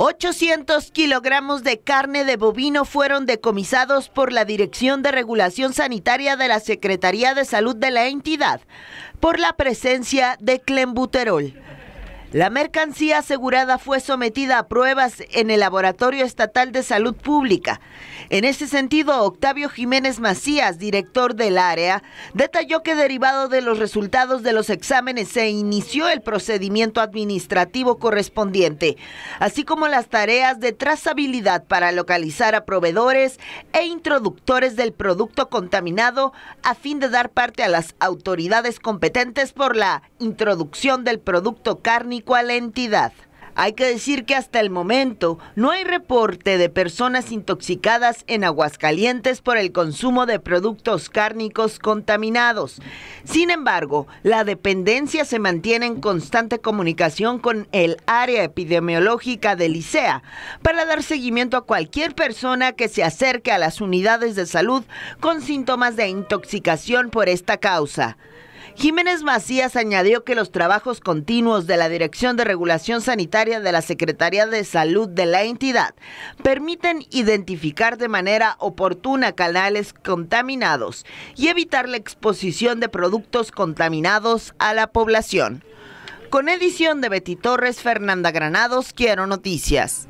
800 kilogramos de carne de bovino fueron decomisados por la Dirección de Regulación Sanitaria de la Secretaría de Salud de la entidad por la presencia de clenbuterol. La mercancía asegurada fue sometida a pruebas en el Laboratorio Estatal de Salud Pública. En ese sentido, Octavio Jiménez Macías, director del área, detalló que derivado de los resultados de los exámenes se inició el procedimiento administrativo correspondiente, así como las tareas de trazabilidad para localizar a proveedores e introductores del producto contaminado a fin de dar parte a las autoridades competentes por la introducción del producto carne entidad. Hay que decir que hasta el momento no hay reporte de personas intoxicadas en Aguascalientes por el consumo de productos cárnicos contaminados. Sin embargo, la dependencia se mantiene en constante comunicación con el área epidemiológica del ICEA para dar seguimiento a cualquier persona que se acerque a las unidades de salud con síntomas de intoxicación por esta causa. Jiménez Macías añadió que los trabajos continuos de la Dirección de Regulación Sanitaria de la Secretaría de Salud de la entidad permiten identificar de manera oportuna canales contaminados y evitar la exposición de productos contaminados a la población. Con edición de Betty Torres, Fernanda Granados, Quiero Noticias.